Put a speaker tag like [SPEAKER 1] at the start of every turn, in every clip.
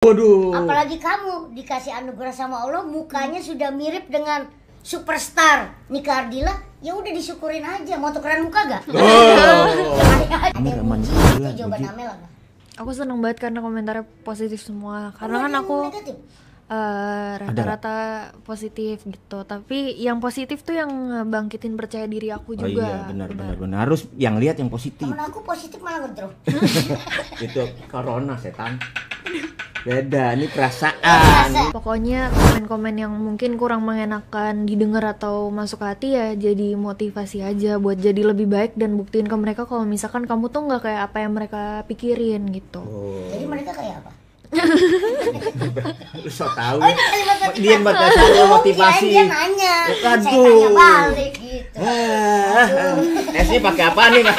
[SPEAKER 1] Waduh. Apalagi
[SPEAKER 2] kamu dikasih anugerah sama Allah, mukanya hmm. sudah mirip dengan superstar Nika Ardila, ya udah disyukurin aja. Mau tukeran muka gak? Oh.
[SPEAKER 1] Kamu gitu. aman Itu jawaban
[SPEAKER 3] Amel Aku seneng banget karena komentarnya positif semua. Karena kan aku negatif? Eh, rata-rata uh, positif gitu tapi yang positif tuh yang bangkitin percaya diri aku oh juga oh iya benar
[SPEAKER 1] benar benar, harus yang lihat yang positif Temen aku
[SPEAKER 3] positif malah ngedrop
[SPEAKER 1] itu corona setan beda ini perasaan
[SPEAKER 3] pokoknya komen-komen yang mungkin kurang mengenakan didengar atau masuk hati ya jadi motivasi aja buat jadi lebih baik dan buktiin ke mereka kalau misalkan kamu tuh nggak kayak apa yang mereka pikirin gitu
[SPEAKER 1] oh. jadi mereka kayak apa lu so tau ya dia motivasi motivasi dia nanya aduh balik gitu sih ah. pakai apa nih mas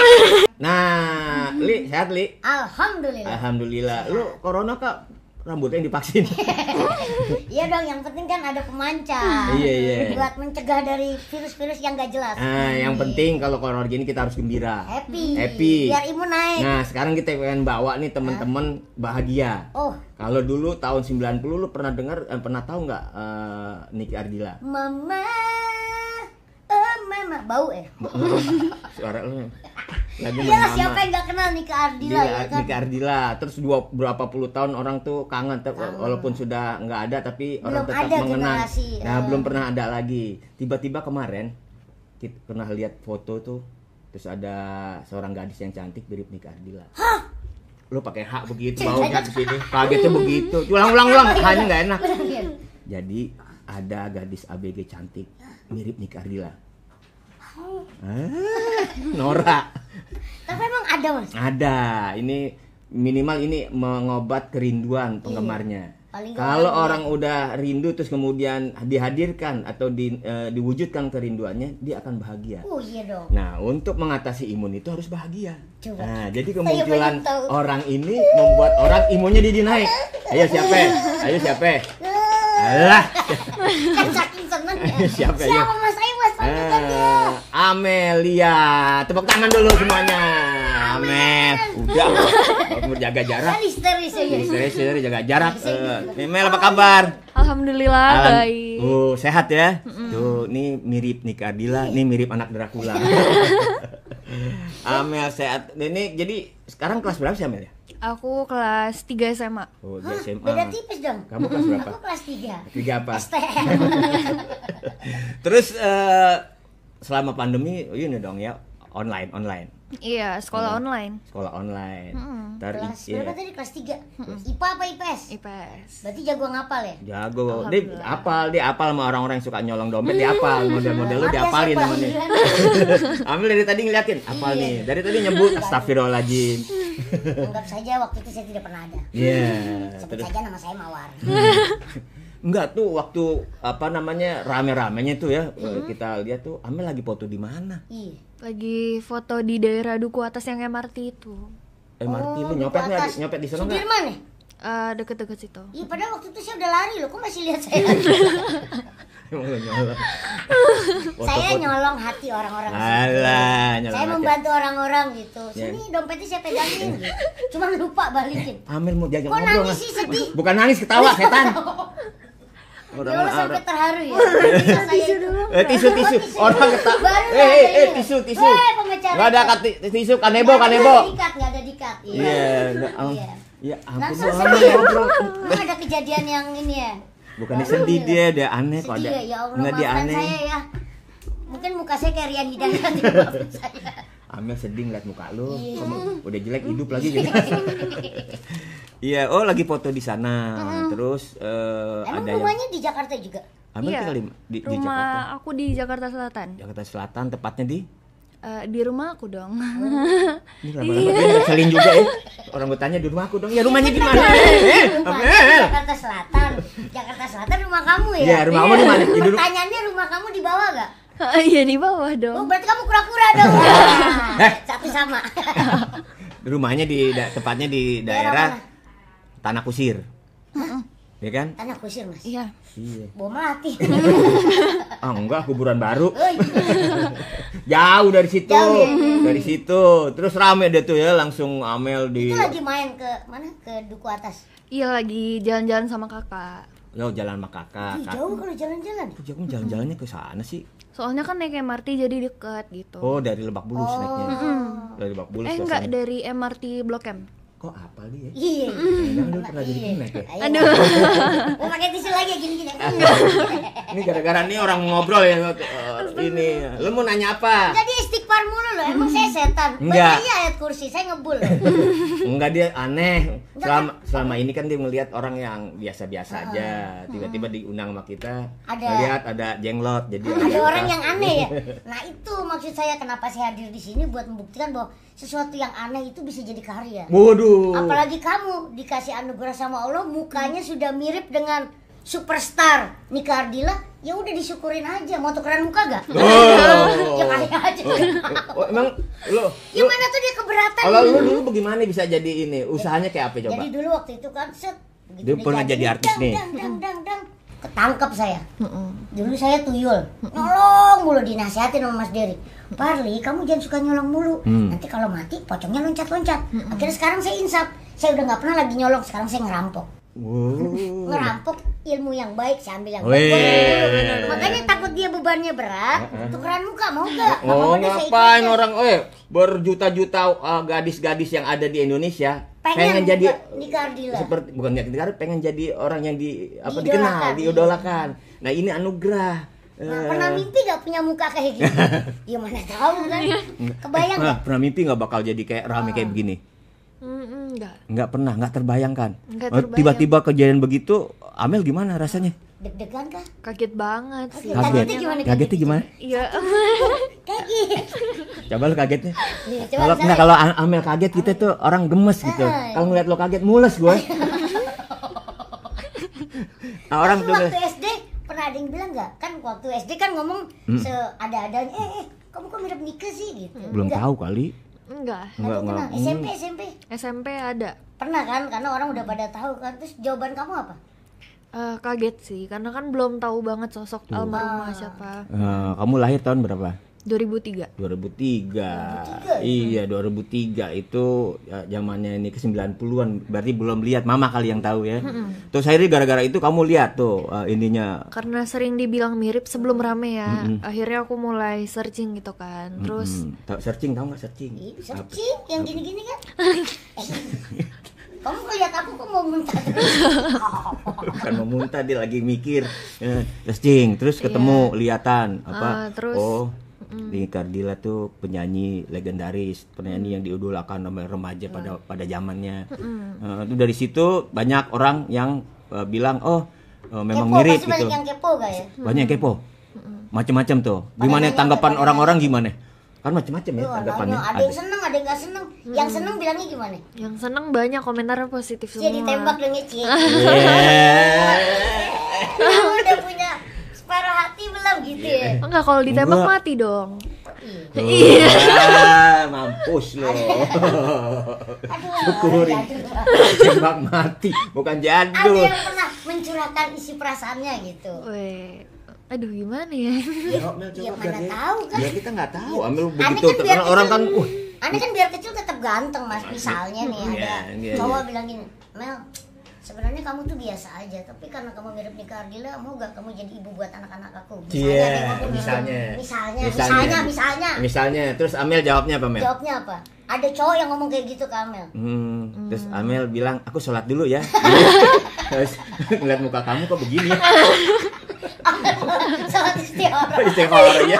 [SPEAKER 1] nah li sehat li alhamdulillah alhamdulillah lu corona kak rambutnya yang divaksin.
[SPEAKER 2] iya dong, yang penting kan ada pemancar. Iya iya. Buat mencegah dari virus-virus yang gak jelas. Nah, yang penting
[SPEAKER 1] kalau corona gini kita harus gembira.
[SPEAKER 2] Happy. Happy. Biar imun naik. Nah,
[SPEAKER 1] sekarang kita pengen bawa nih teman-teman bahagia. Oh. Kalau dulu tahun 90 lu pernah dengar eh, pernah tahu nggak uh, Niki Ardila?
[SPEAKER 2] Mama kenal bau ya
[SPEAKER 1] suara lu iya, lagi Iya siapa yang
[SPEAKER 2] gak kenal Nika Ardila Dila, ya kan? Nika
[SPEAKER 1] Ardila terus dua berapa puluh tahun orang tuh kangen ter kangen. walaupun sudah nggak ada tapi belum orang tetap ada mengenang generasi, nah hmm. belum pernah ada lagi tiba-tiba kemarin kita pernah lihat foto tuh terus ada seorang gadis yang cantik mirip Nika Ardila Hah? lu pakai hak begitu kan di sini kagetnya begitu ulang ulang ulang hanya nggak enak jadi ada gadis ABG cantik mirip Nika Ardila Eh, Nora. Tapi
[SPEAKER 2] emang ada mas?
[SPEAKER 1] Ada. Ini minimal ini mengobat kerinduan iya, penggemarnya. Kalau orang udah rindu terus kemudian dihadirkan atau di, e, diwujudkan kerinduannya, dia akan bahagia. Oh iya dong. Nah, untuk mengatasi imun itu harus bahagia. Coba. Nah, jadi kemunculan orang ini membuat orang imunnya jadi naik. Ayo siapa? Ayo siapa? Alah. Kan saking ya. Siapa? ya. Siapa, siapa mas? Ayo Eh, Amelia. Tepuk tangan dulu semuanya. Amel. Udah. Jaga jarak.
[SPEAKER 2] misteri misteri
[SPEAKER 1] jaga jarak. Amel eh, apa kabar?
[SPEAKER 3] Alhamdulillah baik.
[SPEAKER 1] Uh, sehat ya. Mm-mm. Tuh, nih mirip nih Kadila, iya. nih mirip anak Dracula. Amel sehat. Ini jadi sekarang kelas berapa sih Amel ya?
[SPEAKER 3] Aku kelas 3 SMA. Oh, 3 SMA. Beda tipis dong. Kamu kelas berapa? Aku kelas 3. 3 apa? STM.
[SPEAKER 1] Terus uh, selama pandemi ini dong ya, online, online.
[SPEAKER 3] Iya, sekolah
[SPEAKER 2] hmm. online.
[SPEAKER 1] Sekolah online. Hmm. kelas iya. berapa tadi?
[SPEAKER 2] Kelas 3. IPA apa IPS? IPS. Berarti jago ngapal ya?
[SPEAKER 1] Jago. Dia apal, dia apal sama orang-orang yang suka nyolong dompet, dia apal. Model-model lu ya, diapalin namanya. Ambil dari tadi ngeliatin, apal iya. nih. Dari tadi nyebut astagfirullahaladzim
[SPEAKER 2] Anggap saja waktu itu saya tidak pernah ada.
[SPEAKER 1] Iya. Yeah, Sebut saja nama
[SPEAKER 3] saya Mawar.
[SPEAKER 1] Enggak tuh waktu apa namanya rame-ramenya tuh ya hmm. kita lihat tuh Amel lagi foto di mana?
[SPEAKER 3] Iya. Lagi foto di daerah Duku atas yang MRT itu.
[SPEAKER 1] MRT oh, itu nyopet nggak? Nyopet di sana nggak? Sudirman
[SPEAKER 3] nih. Ya? Eh, uh, deket-deket situ. Iya padahal waktu itu saya udah lari loh, kok masih lihat saya?
[SPEAKER 1] nyolong.
[SPEAKER 2] saya nyolong hati orang-orang. Alah, nyolong. Saya membantu orang-orang gitu. Ya. Sini yeah. dompetnya saya pegangin. Gitu. Cuma lupa balikin.
[SPEAKER 1] Eh, Amel mau diajak ngobrol. Kok nangis sih sedih? Bukan nangis, ketawa setan. Orang ya, sampai terharu ya. tisu dulu. Eh, tisu tisu. Orang ketawa. Eh, eh, eh, tisu tisu. Eh, gak ada kati tisu kanebo kanebo.
[SPEAKER 2] Dikat, gak ada dikat. Iya.
[SPEAKER 1] Iya. Oh. iya. Ya ampun, Langsung
[SPEAKER 2] ada kejadian yang ini ya bukan oh, sedih ya. dia
[SPEAKER 1] dia aneh kok ada ya, ya Allah, nggak dia aneh saya ya.
[SPEAKER 2] mungkin muka saya kayak Rian Hidayat
[SPEAKER 1] saya Amel sedih ngeliat muka lu Yeah. Kamu udah jelek hidup lagi iya. gitu iya oh lagi foto di sana mm. terus uh, Emang ada rumahnya
[SPEAKER 3] yang... di Jakarta juga
[SPEAKER 1] Amel yeah. tinggal di, di, rumah di Jakarta
[SPEAKER 3] aku di Jakarta Selatan Jakarta
[SPEAKER 1] Selatan tepatnya di
[SPEAKER 3] Uh, di rumah aku dong. Ini
[SPEAKER 1] lama-lama iya. ngeselin juga ya. Orang bertanya di rumah aku dong. Ya rumahnya di mana? Eh,
[SPEAKER 2] Jakarta Selatan. Jakarta Selatan rumah kamu ya? Ya, rumah kamu di mana? Pertanyaannya rumah kamu di bawah gak? Iya
[SPEAKER 3] di bawah dong.
[SPEAKER 2] Oh, berarti kamu kura-kura dong. eh, nah, satu sama.
[SPEAKER 1] rumahnya di tepatnya di daerah Tanah Kusir ya kan?
[SPEAKER 2] Tanah kusir mas. Iya. Iya. Bom mati.
[SPEAKER 1] ah enggak kuburan baru. Jauh dari situ. Jauh, ya? Dari situ. Terus rame deh tuh ya langsung Amel di. Itu lagi
[SPEAKER 2] main ke mana? Ke duku atas. Iya lagi
[SPEAKER 3] jalan-jalan sama kakak.
[SPEAKER 1] Lo oh, jalan sama kakak. Ih, jauh kalau jalan-jalan. Kok jauh jalan-jalannya ke sana sih?
[SPEAKER 3] Soalnya kan naik MRT jadi deket gitu. Oh
[SPEAKER 1] dari Lebak Bulus oh. naiknya. Mm Dari Lebak Bulus. Eh enggak
[SPEAKER 3] dari MRT Blok M
[SPEAKER 1] kok apa dia? Iya. Kamu iya. pernah iya, jadi gini ya. Aduh.
[SPEAKER 3] Mau pakai tisu lagi gini-gini.
[SPEAKER 1] ini gara-gara nih orang ngobrol ya. ini, lu mau nanya apa? Jadi
[SPEAKER 2] istighfar mulu loh, emang saya setan. Enggak. Iya ayat kursi, saya ngebul.
[SPEAKER 1] Enggak dia aneh. Selama kan? selama ini kan dia melihat orang yang biasa-biasa ah, aja. Ah. Tiba-tiba diundang sama kita, ada. melihat ada jenglot. Jadi ada orang yang aneh ya.
[SPEAKER 2] Nah itu maksud saya kenapa saya hadir di sini buat membuktikan bahwa sesuatu yang aneh itu bisa jadi karya. Waduh. Apalagi kamu dikasih anugerah sama Allah, mukanya hmm. sudah mirip dengan superstar Nika Ardila, ya udah disyukurin aja. Mau tukeran muka gak? Oh. ya kaya aja. Oh.
[SPEAKER 1] oh, emang lo? Gimana ya,
[SPEAKER 2] tuh dia keberatan?
[SPEAKER 1] Kalau lu dulu bagaimana bisa jadi ini? Usahanya kayak apa coba? Jadi
[SPEAKER 2] dulu waktu itu kan set.
[SPEAKER 1] Dia pernah jadi artis nih. Dang,
[SPEAKER 2] dang, dang, dang ketangkep saya mm-hmm. dulu saya tuyul mm-hmm. nolong mulu dinasihatin sama Mas Dery Parli kamu jangan suka nyolong mulu mm. nanti kalau mati pocongnya loncat-loncat mm-hmm. akhirnya sekarang saya insap saya udah nggak pernah lagi nyolong sekarang saya ngerampok
[SPEAKER 1] Wow. ngerampok
[SPEAKER 2] ilmu yang baik saya ambil yang baik makanya takut dia bebannya berat tukeran muka mau gak oh, ngapain
[SPEAKER 1] orang eh berjuta-juta gadis eh, gadis-gadis yang ada di Indonesia pengen, pengen jadi seperti bukan ya Gardila, pengen jadi orang yang di apa diidolakan. dikenal, diidolakan. Nah, ini anugerah. Nah, eh. pernah mimpi
[SPEAKER 2] gak punya muka kayak gini? ya mana tahu kan. Eh,
[SPEAKER 1] Kebayang eh, Pernah mimpi gak bakal jadi kayak rame ah. oh. kayak begini?
[SPEAKER 3] Enggak.
[SPEAKER 1] Enggak pernah, enggak terbayangkan. Tiba-tiba kejadian begitu, Amel gimana rasanya?
[SPEAKER 3] deg-degan kah? Kaget banget sih. Kaget. Kagetnya gimana? Kagetnya gimana? Iya. kaget.
[SPEAKER 1] Coba lu kagetnya. Iya, kalau nah, kalau Amel kaget kita tuh orang gemes gitu. Ah, iya. Kalau ngeliat lo kaget mules gue. nah, orang tuh waktu
[SPEAKER 2] SD pernah ada yang bilang nggak? Kan waktu SD kan ngomong hmm. seada-adanya, eh, eh kamu kok mirip Nike sih gitu. Hmm. Belum enggak. tahu kali. Enggak.
[SPEAKER 1] Enggak, enggak. SMP
[SPEAKER 3] SMP. SMP ada. Pernah kan? Karena orang udah pada tahu kan. Terus jawaban kamu apa? Uh, kaget sih karena kan belum tahu banget sosok Tuh. almarhumah ah. siapa. Uh,
[SPEAKER 1] kamu lahir tahun berapa?
[SPEAKER 3] 2003.
[SPEAKER 1] 2003. 2003 iya, 2003 itu ya, zamannya ini ke 90-an. Berarti belum lihat Mama kali yang tahu ya. Terus akhirnya gara-gara itu kamu lihat tuh uh, ininya.
[SPEAKER 3] Karena sering dibilang mirip sebelum rame ya. Mm Akhirnya aku mulai searching gitu kan. Terus
[SPEAKER 1] mm searching tahu nggak searching? Searching
[SPEAKER 3] yang gini-gini kan. kamu ngeliat aku kok mau muntah terus
[SPEAKER 1] bukan mau muntah dia lagi mikir eh, terus terus iya. ketemu yeah. lihatan apa uh, terus, oh mm. Ini Kardila tuh penyanyi legendaris penyanyi mm. yang diudulakan oleh remaja mm. pada pada zamannya mm. uh, itu dari situ banyak orang yang uh, bilang oh uh, memang kepo, mirip gitu banyak yang
[SPEAKER 2] kepo gak ya banyak yang kepo
[SPEAKER 1] macam-macam tuh gimana tanggapan orang-orang gimana kan macam-macam ya tanggapannya ada, ada yang
[SPEAKER 2] seneng ada yang gak seneng
[SPEAKER 3] hmm. yang seneng bilangnya gimana yang seneng banyak komentarnya positif semua jadi tembak dong ya cie udah punya separuh hati belum gitu ya iya. enggak kalau ditembak enggak. mati dong oh, iya
[SPEAKER 1] mampus lo syukurin tembak mati bukan jadul ada yang
[SPEAKER 2] pernah mencurahkan isi perasaannya gitu Weh aduh gimana ya ya ya, mana tahu, kan? Ya kita nggak tahu iya.
[SPEAKER 1] Amel begitu kan orang orang kan uh
[SPEAKER 2] Ani kan biar kecil tetap ganteng mas misalnya nih iya, ada yeah, yeah, cowok yeah. bilangin Mel sebenarnya kamu tuh biasa aja tapi karena kamu mirip Nika Ardila mau gak kamu jadi ibu buat anak-anak aku Iya, gitu. yeah, misalnya. misalnya misalnya misalnya misalnya
[SPEAKER 1] terus Amel jawabnya apa Mel
[SPEAKER 2] jawabnya apa ada cowok yang ngomong kayak gitu ke Amel
[SPEAKER 1] hmm, hmm. terus Amel bilang aku sholat dulu ya terus ngeliat muka kamu kok begini ya?
[SPEAKER 3] Salat istiqoroh.
[SPEAKER 1] Istiqoroh ya.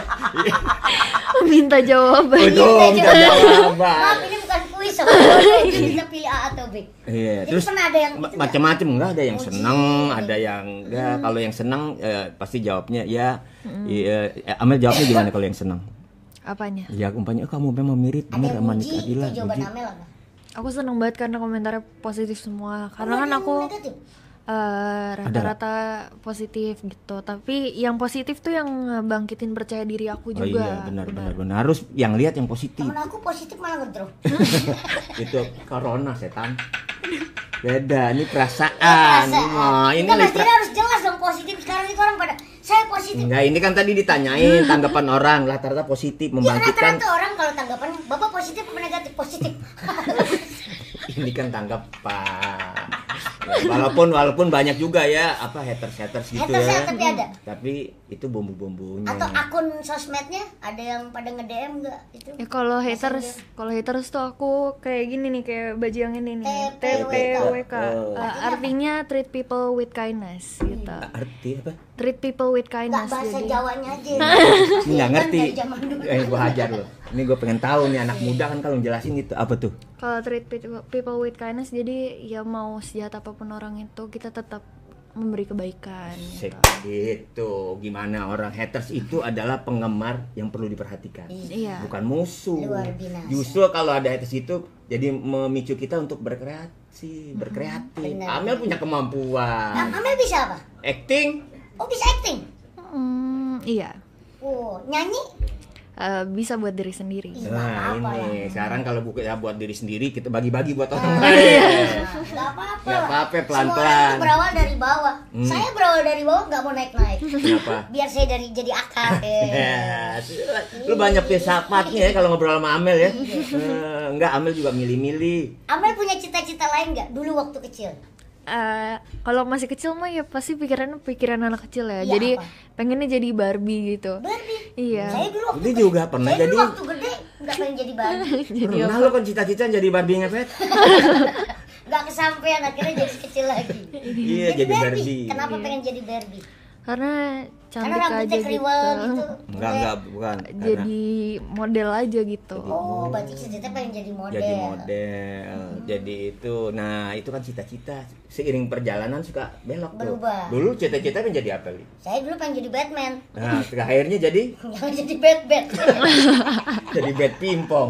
[SPEAKER 3] Oh, minta jawaban. Oh,
[SPEAKER 1] minta jawaban. Maaf,
[SPEAKER 2] ini bukan kuis. Kita pilih A atau B.
[SPEAKER 1] Iya, terus pernah ada yang gitu macam-macam enggak ada yang oh, senang, gitu. ada yang enggak. Hmm. Kalau yang senang ya, pasti jawabnya ya. Hmm. Iya, eh, Amel jawabnya gimana kalau yang senang? Apanya? Ya umpamanya kamu memang mirip Amel sama Nika Jawaban Amel
[SPEAKER 3] apa? Aku seneng banget karena komentarnya positif semua. Karena kan aku negatif? Eh, rata-rata uh, positif gitu tapi yang positif tuh yang bangkitin percaya diri aku oh juga oh iya
[SPEAKER 1] benar gitu. benar benar harus yang lihat yang positif temen
[SPEAKER 3] aku positif malah ngedrop
[SPEAKER 1] itu corona setan beda ini perasaan, iya, perasaan. Oh, ini Enggak, harus
[SPEAKER 2] jelas dong positif sekarang itu orang pada saya positif enggak ini
[SPEAKER 1] kan tadi ditanyain tanggapan orang lah rata positif iya, membangkitkan ya, rata-rata
[SPEAKER 2] orang kalau tanggapan bapak positif atau negatif positif
[SPEAKER 1] ini kan tanggapan walaupun walaupun banyak juga ya apa haters haters gitu haters ya. ya tapi ada tapi itu bumbu bumbunya atau
[SPEAKER 2] akun sosmednya ada yang pada nge DM nggak itu ya
[SPEAKER 3] kalau haters kalau haters tuh aku kayak gini nih kayak baju yang ini nih TPWK ah, artinya treat people with kindness hmm. gitu arti apa treat people with kindness bahasa Jawanya aja nggak ngerti kan eh gua hajar
[SPEAKER 1] loh ini gue pengen tahu nih anak muda kan kalau jelasin itu apa tuh
[SPEAKER 3] kalau treat people with kindness jadi ya mau sejahat apapun orang itu kita tetap memberi kebaikan Sip,
[SPEAKER 1] itu gitu. gimana orang haters itu adalah penggemar yang perlu diperhatikan iya. bukan musuh Luar biasa. justru kalau ada haters itu jadi memicu kita untuk berkreasi mm-hmm. berkreatif mm -hmm. Amel punya kemampuan nah, Amel
[SPEAKER 3] bisa apa acting oh bisa acting mm, iya oh nyanyi Eh, bisa buat diri sendiri. Nah, nah apa ini ya? sekarang
[SPEAKER 1] kalau buka ya buat diri sendiri kita bagi-bagi buat orang iya. lain. Iya. Gak apa-apa. Gak apa-apa pelan-pelan. Semua berawal
[SPEAKER 2] dari bawah. Hmm. Saya berawal dari bawah nggak mau naik-naik. Kenapa? Biar saya dari jadi akar.
[SPEAKER 1] Ya. Lu banyak filsafatnya ya kalau ngobrol sama Amel ya. Iya. enggak, eh, Amel juga milih-milih.
[SPEAKER 3] Amel punya cita-cita lain nggak dulu waktu kecil? uh, kalau masih kecil mah ya pasti pikirannya pikiran anak kecil ya, ya jadi apa? pengennya jadi Barbie gitu Barbie iya saya
[SPEAKER 1] dulu ini juga pernah saya jadi dulu waktu gede
[SPEAKER 2] nggak pengen jadi Barbie jadi pernah
[SPEAKER 1] apa? lo kan cita-cita jadi Barbie ngepet
[SPEAKER 2] nggak kesampaian akhirnya jadi kecil lagi iya jadi,
[SPEAKER 1] jadi Barbie. Barbie kenapa
[SPEAKER 2] iya. pengen jadi Barbie
[SPEAKER 3] karena cantik karena aja gitu. gitu.
[SPEAKER 1] Enggak, enggak, bukan. Jadi
[SPEAKER 3] karena... model aja gitu. oh, berarti cita-cita pengen jadi model. Jadi
[SPEAKER 1] model. Hmm. Jadi itu. Nah, itu kan cita-cita. Seiring perjalanan suka belok Berubah. Tuh. Dulu cita-cita pengen jadi apa, sih
[SPEAKER 2] Saya dulu pengen jadi Batman.
[SPEAKER 1] Nah, terakhirnya jadi
[SPEAKER 2] yang jadi Bat-Bat.
[SPEAKER 1] jadi Bat Pimpong.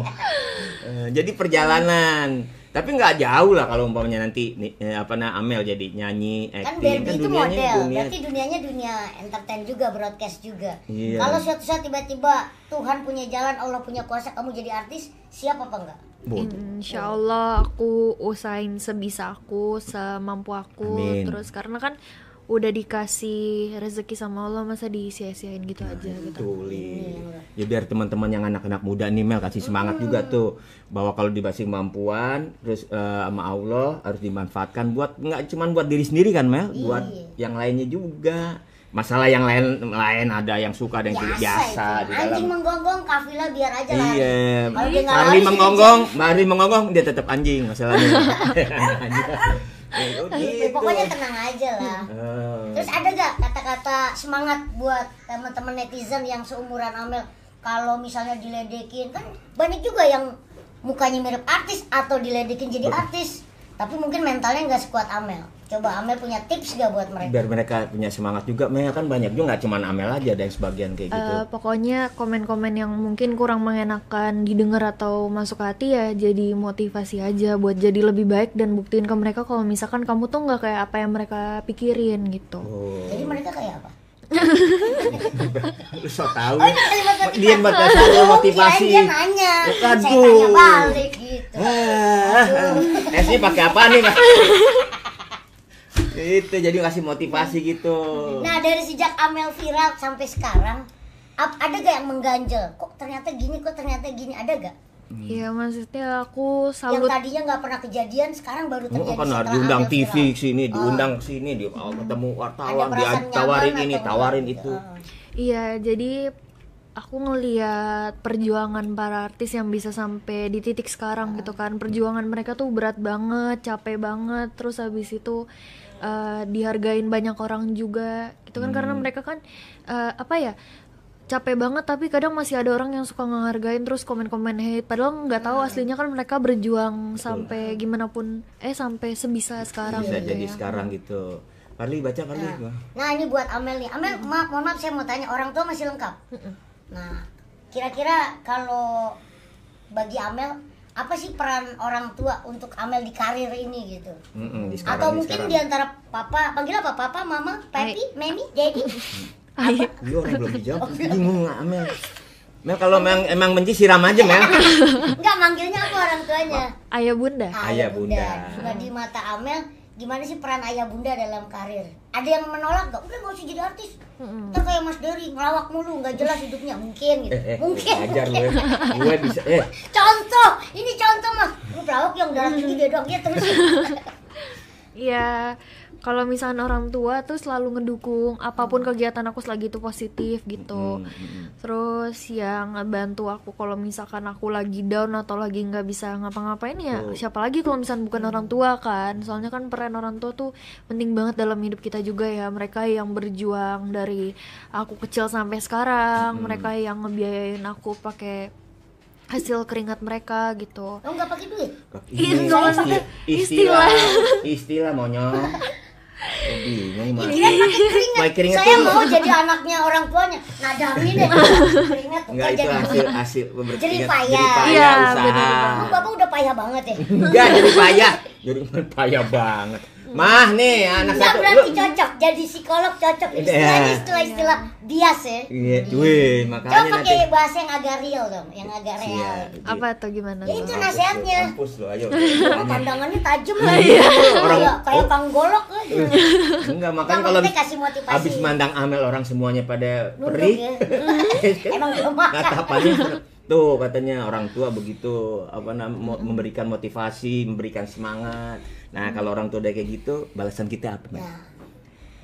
[SPEAKER 1] Eh, jadi perjalanan tapi nggak jauh lah kalau umpamanya nanti nih, eh, apa nah Amel jadi nyanyi kan Barbie kan itu dunianya, model dunia... berarti
[SPEAKER 2] dunianya dunia entertain juga broadcast juga iya. kalau suatu saat tiba-tiba Tuhan punya jalan Allah punya kuasa kamu jadi artis siap apa enggak
[SPEAKER 3] Insya Allah aku usahain sebisa aku, semampu aku Amin. Terus karena kan udah dikasih rezeki sama Allah masa disia-siain gitu nah, aja gitu.
[SPEAKER 1] Iya. Ya biar teman-teman yang anak-anak muda nih Mel kasih semangat mm. juga hmm. tuh bahwa kalau dibasing kemampuan terus uh, sama Allah harus dimanfaatkan buat nggak cuman buat diri sendiri kan Mel, Iyi. buat yang lainnya juga. Masalah yang lain lain ada yang suka dan biasa, biasa di dalam. Anjing
[SPEAKER 2] menggonggong kafila biar aja lah. Iya.
[SPEAKER 1] Mari menggonggong, mari menggonggong dia tetap anjing masalahnya.
[SPEAKER 2] Ya iya, gitu. pokoknya tenang aja lah
[SPEAKER 1] eh. terus ada
[SPEAKER 2] gak kata-kata semangat buat teman-teman netizen yang seumuran Amel kalau misalnya diledekin kan banyak juga yang mukanya mirip artis atau diledekin jadi artis tapi mungkin mentalnya nggak sekuat Amel Coba Amel punya tips
[SPEAKER 3] gak buat mereka? Biar
[SPEAKER 1] mereka punya semangat juga. Mereka kan banyak juga cuman cuma Amel aja ada yang sebagian kayak gitu. Eh,
[SPEAKER 3] pokoknya komen-komen yang mungkin kurang mengenakan didengar atau masuk hati ya jadi motivasi aja buat jadi lebih baik dan buktiin ke mereka kalau misalkan kamu tuh nggak kayak apa yang mereka pikirin gitu. Oh. Jadi mereka kayak apa?
[SPEAKER 1] lu so tau dia bakal selalu motivasi dia
[SPEAKER 3] nanya aduh saya tanya balik gitu ah,
[SPEAKER 1] ah. Eh sih pakai apa nih mas itu jadi ngasih motivasi gitu nah
[SPEAKER 2] dari sejak Amel viral sampai sekarang ada gak yang mengganjel kok ternyata gini kok ternyata gini ada gak Iya hmm. maksudnya aku salut Yang tadinya nggak pernah kejadian sekarang baru oh, terjadi oh, kan harus diundang TV viral. sini, oh. diundang oh.
[SPEAKER 1] sini, di hmm. ketemu wartawan, ditawarin ini, tawarin gitu. itu. Oh.
[SPEAKER 3] Iya, jadi aku ngelihat perjuangan para artis yang bisa sampai di titik sekarang gitu kan ah. perjuangan mereka tuh berat banget capek banget terus habis itu uh, dihargain banyak orang juga gitu kan hmm. karena mereka kan uh, apa ya capek banget tapi kadang masih ada orang yang suka ngehargain terus komen-komen hate padahal nggak tahu hmm. aslinya kan mereka berjuang Betul. sampai hmm. gimana pun eh sampai sebisa sekarang bisa gitu
[SPEAKER 1] jadi ya. sekarang gitu kali baca kali. nah.
[SPEAKER 2] nah ini buat Amel nih Amel hmm. maaf mohon maaf saya mau tanya orang tua masih lengkap hmm. nah kira-kira kalau bagi Amel apa sih peran orang tua untuk Amel di karir ini gitu?
[SPEAKER 1] Mm-mm, di sekarang, Atau mungkin sekarang. di
[SPEAKER 2] antara papa, panggil apa? Papa, mama, papi, mami, daddy?
[SPEAKER 1] apa? Iya orang belum dijawab, oh, iya. bingung Amel. Mel kalau emang emang benci siram aja Mel.
[SPEAKER 2] Enggak manggilnya apa orang tuanya? Ayah bunda. Ayah bunda. Ayah bunda. di mata Amel gimana sih peran ayah bunda dalam karir? Ada yang menolak gak? Udah gak usah jadi artis. kita hmm kayak Mas Dery ngelawak mulu, nggak jelas hidupnya.
[SPEAKER 3] Mungkin gitu. Eh, eh, mungkin. Ajar mungkin. Ya. Gue. bisa. Eh. Contoh, ini contoh mas. lu pelawak yang darah tinggi dia doang ya terus. Iya kalau misalnya orang tua tuh selalu ngedukung apapun hmm. kegiatan aku selagi itu positif gitu -hmm. hmm, hmm terus yang bantu aku kalau misalkan aku lagi down atau lagi nggak bisa ngapa-ngapain ya oh. siapa lagi kalau misalnya bukan orang tua kan soalnya kan peran orang tua tuh penting banget dalam hidup kita juga ya mereka yang berjuang dari aku kecil sampai sekarang mereka yang ngebiayain aku pakai hasil keringat mereka gitu. Oh nggak pakai duit?
[SPEAKER 1] istilah, istilah, istilah monyong. Hobinya Ini kan pakai keringat. Saya mau jadi
[SPEAKER 2] anaknya orang tuanya. Nah, dami deh. Keringat Enggak, itu jadi hasil hasil berkeringat. Jadi payah. Iya, usaha. Bapak udah payah banget ya.
[SPEAKER 1] Enggak, jadi payah. Jadi payah banget. Mah nih iya, anak satu. satu. berarti
[SPEAKER 2] cocok jadi psikolog cocok istilah-istilah bias ya.
[SPEAKER 1] Iya, iya, Wih makanya Coba pakai
[SPEAKER 2] bahasa yang agak real dong, yang agak iya, real. Apa atau gimana? Ya itu nasihatnya. Kampus lo, ayo. Pandangannya tajam lah. Iya. Orang kayak panggolok. Oh.
[SPEAKER 1] Enggak, makanya kalau kasih
[SPEAKER 2] motivasi. Habis mandang
[SPEAKER 1] Amel orang semuanya pada perih. Ya. Kan?
[SPEAKER 2] Emang Kata
[SPEAKER 1] Tatapannya tuh katanya orang tua begitu apa namanya memberikan motivasi, memberikan semangat Nah, hmm. kalau orang tua udah kayak gitu, balasan kita apa, Ya.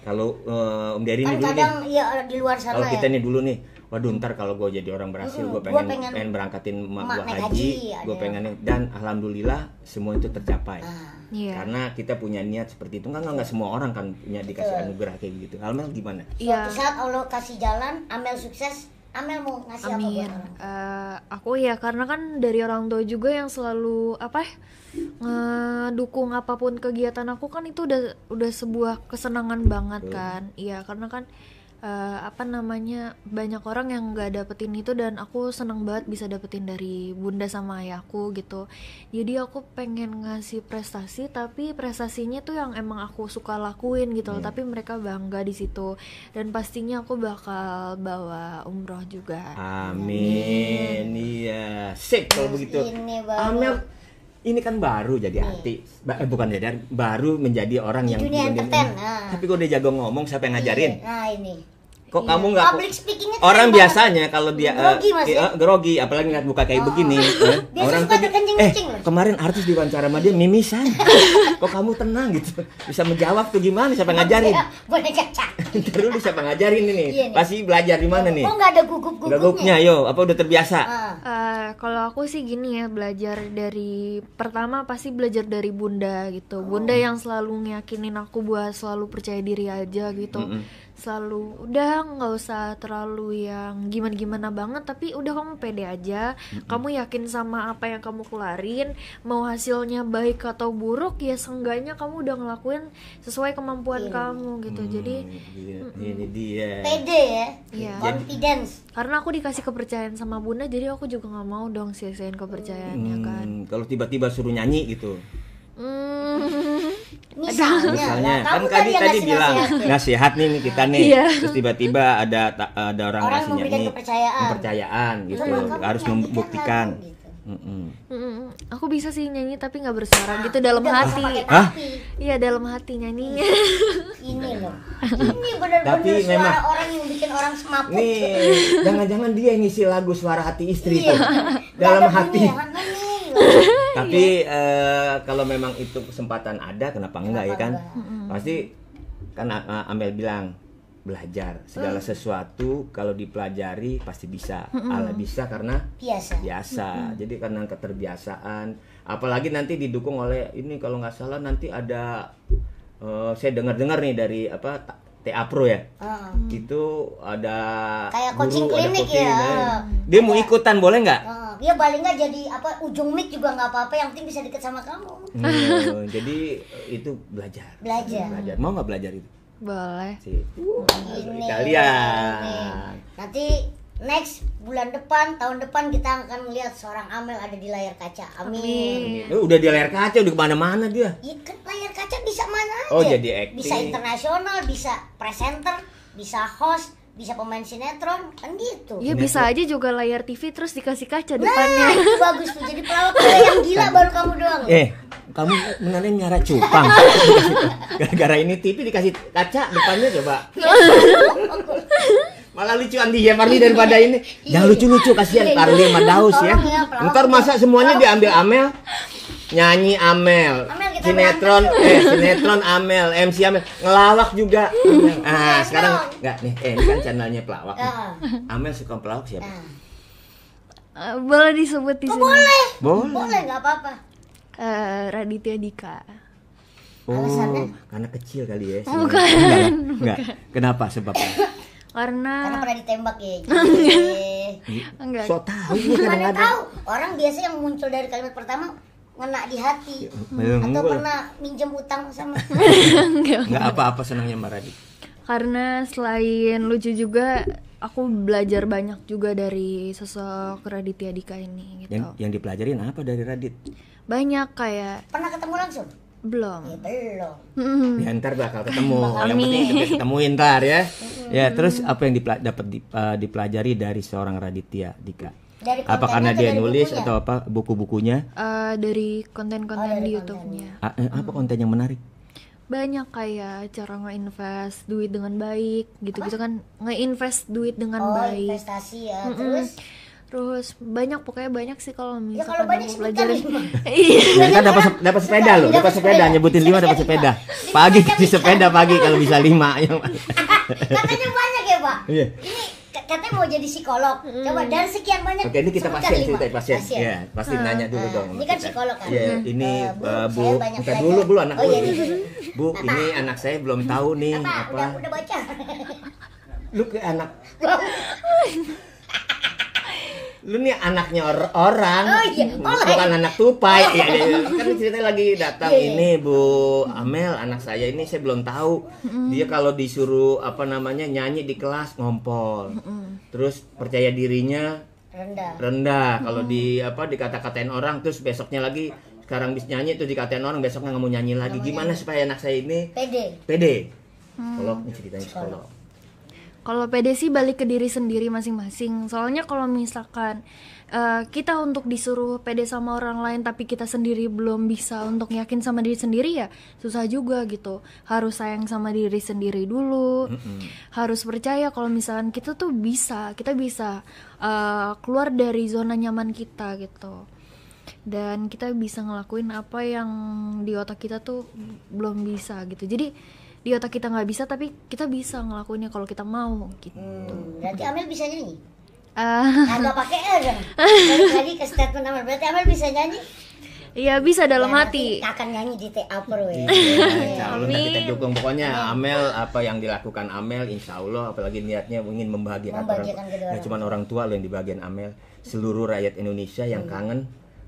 [SPEAKER 1] Kalau uh, Om Dari kan ini dulu kadang
[SPEAKER 2] nih. ya di luar sana. Kalau ya. kita ya.
[SPEAKER 1] nih dulu nih, waduh ntar kalau gue jadi orang berhasil, hmm, gue pengen, pengen pengen berangkatin emak gue haji, haji gue pengen dan alhamdulillah semua itu tercapai. Ah, iya. Karena kita punya niat seperti itu, kan nggak semua orang kan punya dikasih anugerah kayak gitu. Almel gimana?
[SPEAKER 3] Iya. saat Allah kasih jalan, Amel sukses, Amel mau ngasih Amin. apa buat Uh, aku ya karena kan dari orang tua juga yang selalu apa ya, ngedukung apapun kegiatan aku kan itu udah udah sebuah kesenangan banget kan. Iya, karena kan uh, apa namanya banyak orang yang nggak dapetin itu dan aku seneng banget bisa dapetin dari bunda sama ayahku gitu jadi aku pengen ngasih prestasi tapi prestasinya tuh yang emang aku suka lakuin gitu yeah. Iya. tapi mereka bangga di situ dan pastinya aku bakal bawa umroh juga
[SPEAKER 1] amin, amin. iya sip kalau begitu amin ini kan baru jadi hati hmm. ba eh, bukan jadi baru menjadi orang yang dunia entertain nah. tapi gue udah jago ngomong siapa yang ngajarin iya, nah ini Kok iya. kamu nggak? Public
[SPEAKER 2] speakingnya orang
[SPEAKER 1] biasanya kalau dia eh, grogi, uh, uh, grogi apalagi ngeliat buka kayak oh. begini. Eh, orang tuh eh kemarin artis diwawancara sama dia mimisan. Kok kamu tenang gitu? Bisa menjawab tuh gimana? Siapa ngajarin? boleh Terus siapa ngajarin ini? Iya, Pasti belajar di mana nih? Kok nggak
[SPEAKER 3] ada gugup-gugupnya? Gugupnya,
[SPEAKER 1] yo. Apa udah terbiasa?
[SPEAKER 3] Uh. Uh, kalau aku sih gini ya belajar dari pertama pasti belajar dari bunda gitu. Oh. Bunda yang selalu ngiyakinin aku buat selalu percaya diri aja gitu. Mm -mm selalu udah nggak usah terlalu yang gimana gimana banget tapi udah kamu pede aja mm-hmm. kamu yakin sama apa yang kamu kelarin mau hasilnya baik atau buruk ya seenggaknya kamu udah ngelakuin sesuai kemampuan yeah. kamu gitu hmm, jadi iya,
[SPEAKER 1] iya, ini dia pede
[SPEAKER 3] ya yeah.
[SPEAKER 1] confidence
[SPEAKER 3] karena aku dikasih kepercayaan sama bunda jadi aku juga nggak mau dong sia-siain kepercayaannya
[SPEAKER 1] hmm, kan kalau tiba-tiba suruh nyanyi gitu
[SPEAKER 3] Hmm. Misalnya,
[SPEAKER 2] misalnya nah, kan tadi tadi
[SPEAKER 1] bilang nasihat, nih, kita nih, iya. terus tiba-tiba ada ada orang, orang nih kepercayaan, kepercayaan gitu, harus membuktikan. Gitu. Mm
[SPEAKER 3] -mm. Aku bisa sih nyanyi tapi nggak bersuara gitu dalam hati. Hah? Iya dalam hati nyanyi. Ini loh. Iya. Ini benar-benar tapi suara memang... orang yang bikin orang semaput. Nih, jangan-jangan
[SPEAKER 1] dia ngisi lagu suara hati istri iya. itu. dalam hati. tapi uh, kalau memang itu kesempatan ada kenapa, kenapa enggak ya kan enggak. pasti kan uh, Amel bilang belajar segala mm. sesuatu kalau dipelajari pasti bisa ala bisa karena biasa biasa jadi karena keterbiasaan apalagi nanti didukung oleh ini kalau nggak salah nanti ada uh, saya dengar-dengar nih dari apa TA Pro ya mm. itu ada kayak coaching klinik ya mm. dia mau ikutan boleh nggak oh
[SPEAKER 2] dia paling nggak jadi apa ujung mic juga nggak apa-apa yang penting bisa deket sama kamu hmm,
[SPEAKER 1] jadi eh, itu belajar belajar belajar mau nggak belajar itu boleh sih uh, ini, Italia ini.
[SPEAKER 2] nanti next bulan depan tahun depan kita akan melihat seorang Amel ada di layar kaca amin, amin. Eh, udah di layar kaca
[SPEAKER 1] udah kemana-mana dia ya,
[SPEAKER 2] layar kaca bisa mana oh, aja oh jadi acting. bisa internasional bisa presenter bisa host bisa pemain sinetron kan gitu ya bisa iya.
[SPEAKER 3] aja juga layar TV terus dikasih kaca nah, depannya itu bagus tuh jadi pelawak yang gila kan. baru kamu doang
[SPEAKER 1] eh kamu menarik nyara cupang gara-gara ini TV dikasih kaca depannya coba malah lucu andi ya Marli daripada ini iya, yang lucu-lucu kasihan Marli sama Daus ya, ya ntar masa semuanya diambil Amel nyanyi Amel kita sinetron eh sinetron Amel MC Amel ngelawak juga Nah, ah sekarang nggak nih eh ini kan channelnya pelawak nih. Ah. Amel suka pelawak siapa ah.
[SPEAKER 3] eh, boleh disebut di sini. boleh boleh boleh nggak apa-apa uh, Raditya Dika.
[SPEAKER 1] Oh, Alasannya? oh karena kecil kali ya sebenernya. Bukan, enggak, lah. enggak. kenapa sebabnya
[SPEAKER 3] karena Karena pernah ditembak ya.
[SPEAKER 1] enggak so tau Mana kadang-kadang tahu
[SPEAKER 2] orang biasa yang muncul dari kalimat pertama ngena di hati hmm. atau pernah minjem utang sama
[SPEAKER 1] nggak apa-apa senangnya Mbak Radit
[SPEAKER 3] karena selain lucu juga aku belajar banyak juga dari sosok Raditya Dika ini
[SPEAKER 1] gitu. Yang, yang dipelajarin apa dari Radit?
[SPEAKER 3] Banyak kayak Pernah ketemu langsung? Belum. Ya, belum. Mm.
[SPEAKER 1] Ya ntar bakal ketemu. Bakal yang penting ketemuin ntar ya. Ya, terus apa yang dipla dapat eh, dipelajari dari seorang Raditya Dika? dari apa karena dia nulis bukunya? atau apa buku-bukunya
[SPEAKER 3] uh, dari konten-konten oh, di YouTube-nya
[SPEAKER 1] ah, eh, apa konten yang menarik
[SPEAKER 3] banyak kayak cara nge-invest duit dengan baik gitu-gitu kan nge-invest duit dengan oh, baik investasi ya mm -mm. terus terus banyak pokoknya banyak sih kalau misalnya ya, kalau banyak iya ya,
[SPEAKER 1] kan dapat dapat sepeda loh dapat sepeda nyebutin lima dapat sepeda pagi di sepeda pagi kalau bisa lima ya. katanya
[SPEAKER 2] banyak ya pak
[SPEAKER 1] iya. ini
[SPEAKER 2] katanya mau jadi psikolog. Hmm. Coba dan sekian banyak. Oke, ini kita pasien cerita pasien. pasien. Ya, pasti hmm. nanya dulu dong. Nah, ini kan psikolog kan. Iya, hmm. eh, eh, ya,
[SPEAKER 1] ini uh, Bu, uh, bu bukan dulu belum anak oh, iya, iya. Bu, apa? ini anak saya belum tahu nih apa. apa. Udah, udah baca. Lu ke anak lu nih anaknya or orang oh, iya. Oh, bukan anak tupai ya, ya, kan ceritanya lagi datang yeah. Iya. ini bu Amel anak saya ini saya belum tahu mm. dia kalau disuruh apa namanya nyanyi di kelas ngompol mm. terus percaya dirinya rendah rendah kalau mm. di apa dikata-katain orang terus besoknya lagi sekarang bis nyanyi itu dikatain orang besoknya nggak mau nyanyi lagi gimana supaya anak saya ini pede pede hmm. kalau ceritanya sekolah.
[SPEAKER 3] Kalau pede sih balik ke diri sendiri masing-masing. Soalnya kalau misalkan uh, kita untuk disuruh pede sama orang lain tapi kita sendiri belum bisa untuk yakin sama diri sendiri ya susah juga gitu. Harus sayang sama diri sendiri dulu. Mm -hmm. Harus percaya kalau misalkan kita tuh bisa, kita bisa uh, keluar dari zona nyaman kita gitu dan kita bisa ngelakuin apa yang di otak kita tuh belum bisa gitu jadi di otak kita nggak bisa tapi kita bisa ngelakuinnya kalau kita mau gitu hmm, berarti Amel bisa nyanyi uh. Eh. nggak pakai L dong ke statement Amel berarti Amel bisa nyanyi Iya bisa
[SPEAKER 2] dalam ya, hati. Akan nyanyi di TA Pro ya. Insya Allah kita
[SPEAKER 1] dukung pokoknya Amel apa yang dilakukan Amel Insya Allah apalagi niatnya ingin membahagiakan, membahagiakan orang. Nah, cuman orang tua loh yang dibagian Amel seluruh rakyat Indonesia yang hmm. kangen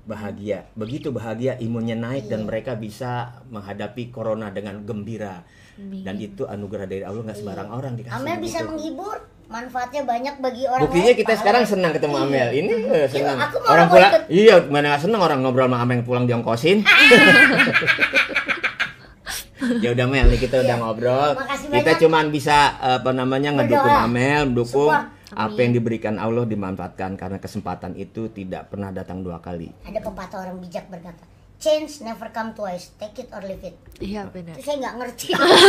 [SPEAKER 1] bahagia. Begitu bahagia imunnya naik iya. dan mereka bisa menghadapi corona dengan gembira dan itu anugerah dari Allah nggak sembarang iya. orang dikasih Amel bisa gitu.
[SPEAKER 2] menghibur manfaatnya banyak bagi orang buktinya kita pahala. sekarang senang ketemu iya. Amel ini iya, eh, senang aku mau orang pulang
[SPEAKER 1] iya mana gak senang orang ngobrol sama Amel pulang diongkosin ah. ya udah Mel kita iya. udah ngobrol kita cuman bisa eh, apa namanya ngedukung Amel mendukung apa yang diberikan Allah dimanfaatkan karena kesempatan itu tidak pernah datang dua kali
[SPEAKER 2] ada pepatah orang bijak berkata change never come twice take it or leave it iya benar saya nggak ngerti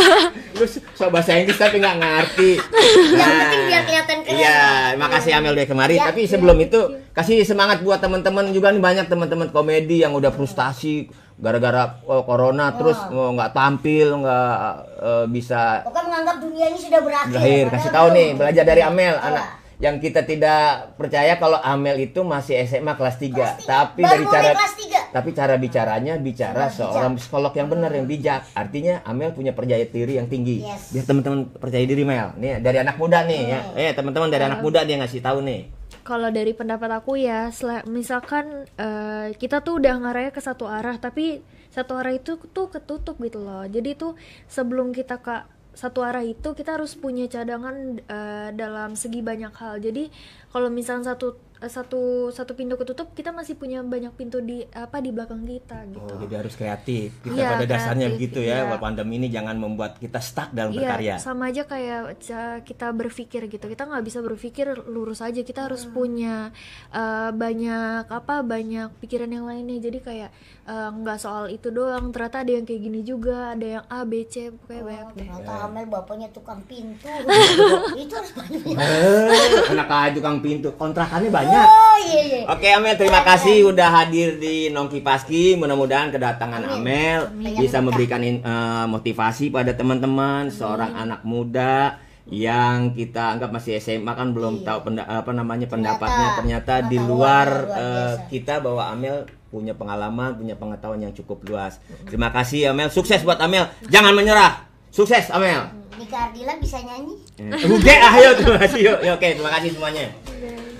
[SPEAKER 1] lu so bahasa Inggris tapi nggak ngerti nah, yang penting biar
[SPEAKER 2] kelihatan keren iya makasih iya.
[SPEAKER 1] Amel deh kemari ya, tapi iya. sebelum ya, itu kasih semangat buat teman-teman juga nih banyak teman-teman komedi yang udah frustasi gara-gara oh, corona oh. terus mau oh, nggak tampil nggak uh, bisa pokoknya
[SPEAKER 2] menganggap dunia ini sudah berakhir berakhir kasih tahu nih belajar dari Amel ya. anak
[SPEAKER 1] yang kita tidak percaya kalau Amel itu masih SMA kelas 3, kelas 3. tapi Baru dari cara kelas 3. tapi cara bicaranya bicara Sama seorang bijak. psikolog yang benar yang bijak. Artinya Amel punya percaya diri yang tinggi. Yes. Biar teman-teman percaya diri Mel. Nih dari anak muda nih ya. hmm. ya. Eh teman-teman dari hmm. anak muda dia ngasih tahu nih.
[SPEAKER 3] Kalau dari pendapat aku ya, misalkan uh, kita tuh udah ngarahnya ke satu arah tapi satu arah itu tuh ketutup gitu loh. Jadi tuh sebelum kita ke satu arah itu kita harus punya cadangan uh, dalam segi banyak hal jadi kalau misalnya satu Eh, satu satu pintu ketutup kita masih punya banyak pintu di apa di belakang kita oh, gitu. Oh, jadi
[SPEAKER 1] harus kreatif. Kita ya, pada kreatif, dasarnya begitu ya. ya. Pandemi ini jangan membuat kita stuck dalam ya, berkarya.
[SPEAKER 3] sama aja kayak kita berpikir gitu. Kita nggak bisa berpikir lurus aja. Kita iya. harus punya uh, banyak apa banyak pikiran yang lainnya. Jadi kayak eh, nggak uh, soal itu doang. Ternyata ada yang kayak gini juga, ada yang A, B, C, kayak oh, banyak deh. Ternyata ya. Amel bapaknya tukang pintu. itu harus
[SPEAKER 1] banyak. anak aja tukang pintu. Kontrakannya banyak Oh, iya, iya, Oke Amel, terima iya, kasih iya. udah hadir di Nongki Paski. Mudah-mudahan kedatangan Amin. Amel Amin. bisa memberikan uh, motivasi pada teman-teman seorang anak muda yang kita anggap masih SMA kan belum iya. tahu penda apa namanya pendapatnya ternyata, di luar, luar uh, kita bahwa Amel punya pengalaman punya pengetahuan yang cukup luas terima kasih Amel sukses buat Amel jangan menyerah sukses Amel
[SPEAKER 2] Nika Ardila bisa nyanyi eh, ayo terima kasih
[SPEAKER 1] yuk oke terima kasih
[SPEAKER 2] semuanya